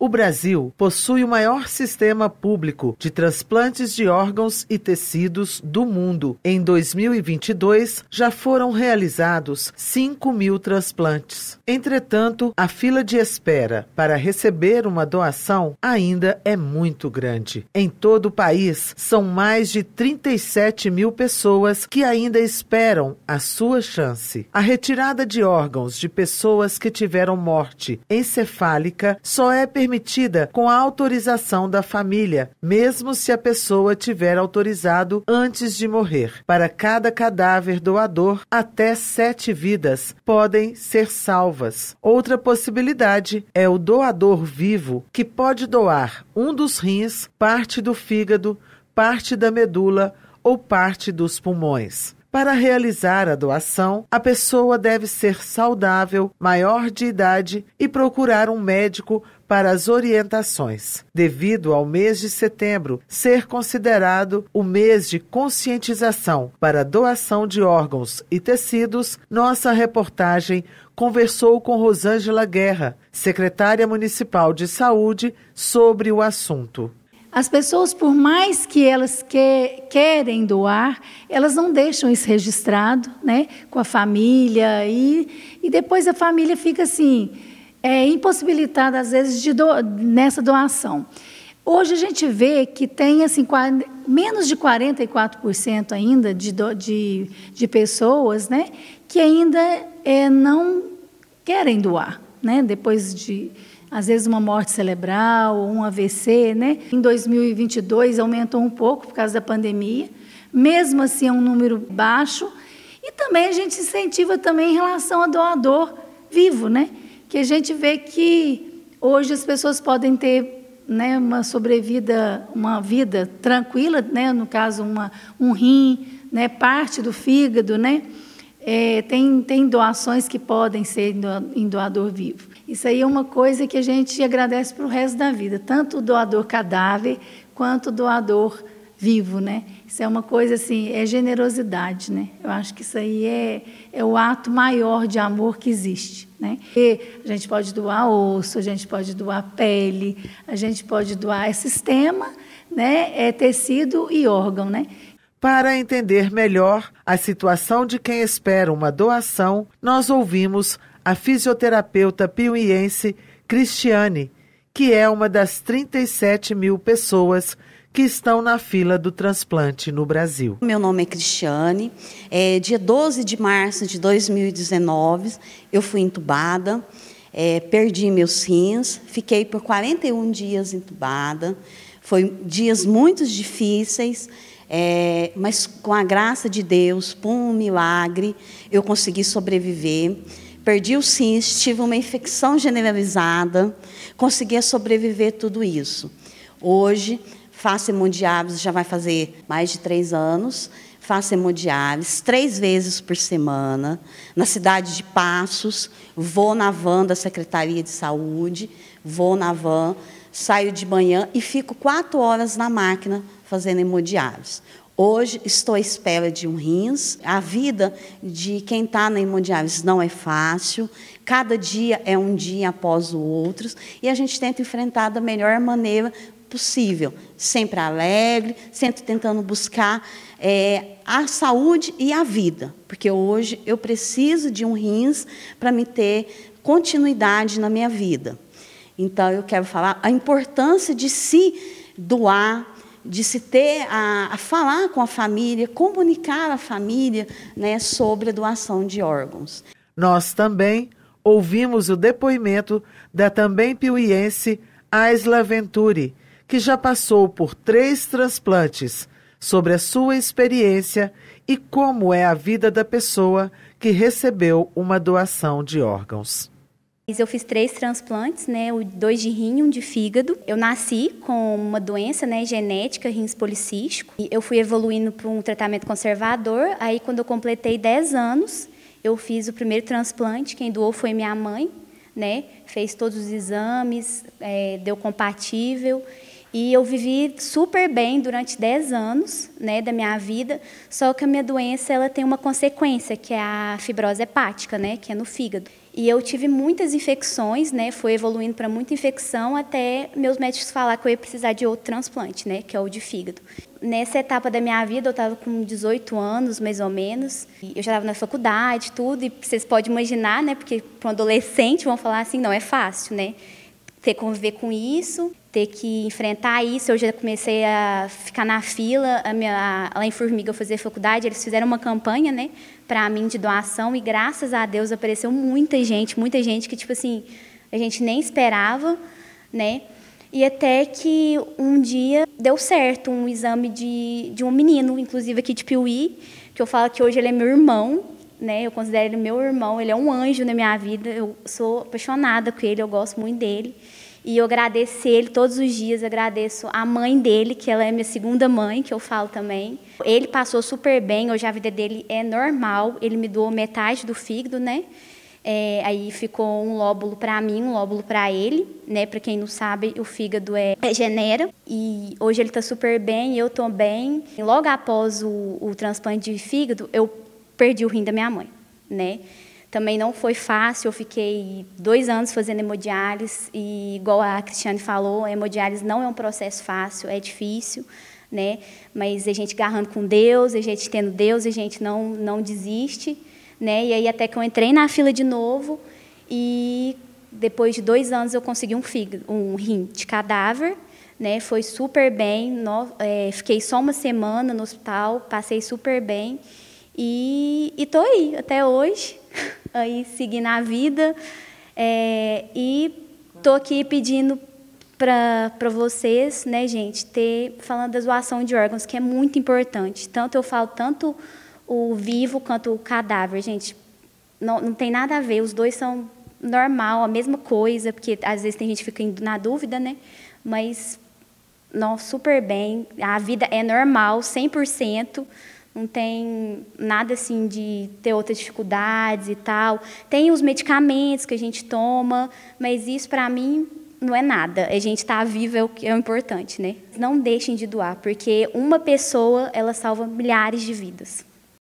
O Brasil possui o maior sistema público de transplantes de órgãos e tecidos do mundo. Em 2022, já foram realizados 5 mil transplantes. Entretanto, a fila de espera para receber uma doação ainda é muito grande. Em todo o país, são mais de 37 mil pessoas que ainda esperam a sua chance. A retirada de órgãos de pessoas que tiveram morte encefálica só é permitida permitida com a autorização da família, mesmo se a pessoa tiver autorizado antes de morrer. Para cada cadáver doador, até sete vidas podem ser salvas. Outra possibilidade é o doador vivo, que pode doar um dos rins, parte do fígado, parte da medula ou parte dos pulmões. Para realizar a doação, a pessoa deve ser saudável, maior de idade e procurar um médico para as orientações, devido ao mês de setembro ser considerado o mês de conscientização para doação de órgãos e tecidos, nossa reportagem conversou com Rosângela Guerra, secretária municipal de saúde, sobre o assunto. As pessoas, por mais que elas que, querem doar, elas não deixam isso registrado, né, com a família e, e depois a família fica assim, é, impossibilitada, às vezes, de do, nessa doação. Hoje a gente vê que tem assim, menos de 44% ainda de, de, de, pessoas né, que ainda é, não querem doar, né, depois de, às vezes, uma morte cerebral ou um AVC. Né. Em 2022 aumentou um pouco por causa da pandemia, mesmo assim é um número baixo. E também a gente incentiva também em relação ao doador vivo, né? que a gente vê que hoje as pessoas podem ter né, uma sobrevida, uma vida tranquila, né, no caso, uma, um rim, né, parte do fígado, né, é, tem, tem doações que podem ser em doador vivo. Isso aí é uma coisa que a gente agradece para o resto da vida, tanto o doador cadáver quanto o doador vivo, né? Isso é uma coisa assim, é generosidade, né? Eu acho que isso aí é, é o ato maior de amor que existe, né? E a gente pode doar osso, a gente pode doar pele, a gente pode doar é sistema, né? É tecido e órgão, né? Para entender melhor a situação de quem espera uma doação, nós ouvimos a fisioterapeuta piuiense Cristiane, que é uma das 37 mil pessoas que estão na fila do transplante no Brasil. Meu nome é Cristiane. É, dia 12 de março de 2019, eu fui entubada, é, perdi meus rins, fiquei por 41 dias entubada. Foi dias muito difíceis, é, mas com a graça de Deus, por um milagre, eu consegui sobreviver. Perdi o sims, tive uma infecção generalizada, conseguia sobreviver tudo isso. Hoje, faço hemodiálise, já vai fazer mais de três anos, faço hemodiálise três vezes por semana, na cidade de Passos, vou na van da Secretaria de Saúde, vou na van, saio de manhã e fico quatro horas na máquina fazendo hemodiálise. Hoje estou à espera de um rins. A vida de quem está na hemodiálise não é fácil. Cada dia é um dia após o outro. E a gente tenta enfrentar da melhor maneira possível. Sempre alegre, sempre tentando buscar é, a saúde e a vida. Porque hoje eu preciso de um rins para me ter continuidade na minha vida. Então eu quero falar a importância de se doar de se ter a, a, falar com a família, comunicar à família né, sobre a doação de órgãos. Nós também ouvimos o depoimento da também piuiense Aisla Venturi, que já passou por três transplantes, sobre a sua experiência e como é a vida da pessoa que recebeu uma doação de órgãos. Eu fiz três transplantes, né, dois de rim e um de fígado. Eu nasci com uma doença né, genética, rins policístico. E eu fui evoluindo para um tratamento conservador. Aí, quando eu completei 10 anos, eu fiz o primeiro transplante. Quem doou foi minha mãe, né? Fez todos os exames, é, deu compatível. E eu vivi super bem durante 10 anos né, da minha vida, só que a minha doença ela tem uma consequência, que é a fibrose hepática, né, que é no fígado. E eu tive muitas infecções, né? Foi evoluindo para muita infecção até meus médicos falar que eu ia precisar de outro transplante, né? Que é o de fígado. Nessa etapa da minha vida, eu estava com 18 anos, mais ou menos. Eu já estava na faculdade, tudo. E vocês podem imaginar, né? Porque para um adolescente vão falar assim, não é fácil, né? Ter que conviver com isso ter que enfrentar isso. Eu já comecei a ficar na fila, a minha, a, lá em Formiga eu fazia faculdade, eles fizeram uma campanha, né, para mim de doação e graças a Deus apareceu muita gente, muita gente que tipo assim, a gente nem esperava, né? E até que um dia deu certo um exame de, de um menino, inclusive aqui de Piuí, que eu falo que hoje ele é meu irmão, né? Eu considero ele meu irmão, ele é um anjo na minha vida, eu sou apaixonada com ele, eu gosto muito dele. E eu agradeço ele todos os dias, agradeço a mãe dele, que ela é minha segunda mãe, que eu falo também. Ele passou super bem, hoje a vida dele é normal, ele me doou metade do fígado, né? É, aí ficou um lóbulo para mim, um lóbulo para ele, né? Para quem não sabe, o fígado é regenera e hoje ele está super bem, eu tô bem. Logo após o, o transplante de fígado, eu perdi o rim da minha mãe, né? Também não foi fácil, eu fiquei dois anos fazendo hemodiálise e, igual a Cristiane falou, a hemodiálise não é um processo fácil, é difícil, né? Mas a gente agarrando com Deus, a gente tendo Deus, a gente não, não desiste, né? E aí até que eu entrei na fila de novo e depois de dois anos eu consegui um fígado, um rim de cadáver, né? Foi super bem, no, é, fiquei só uma semana no hospital, passei super bem e estou aí até hoje, aí seguir na vida. É, e estou aqui pedindo para vocês, né, gente, ter falando da doação de órgãos, que é muito importante. Tanto eu falo tanto o vivo quanto o cadáver, gente. Não, não tem nada a ver, os dois são normal, a mesma coisa, porque às vezes tem gente que fica na dúvida, né? Mas não super bem, a vida é normal, 100% não tem nada assim de ter outras dificuldades e tal. Tem os medicamentos que a gente toma, mas isso para mim não é nada. A gente está vivo é o que é o importante, né? Não deixem de doar, porque uma pessoa ela salva milhares de vidas.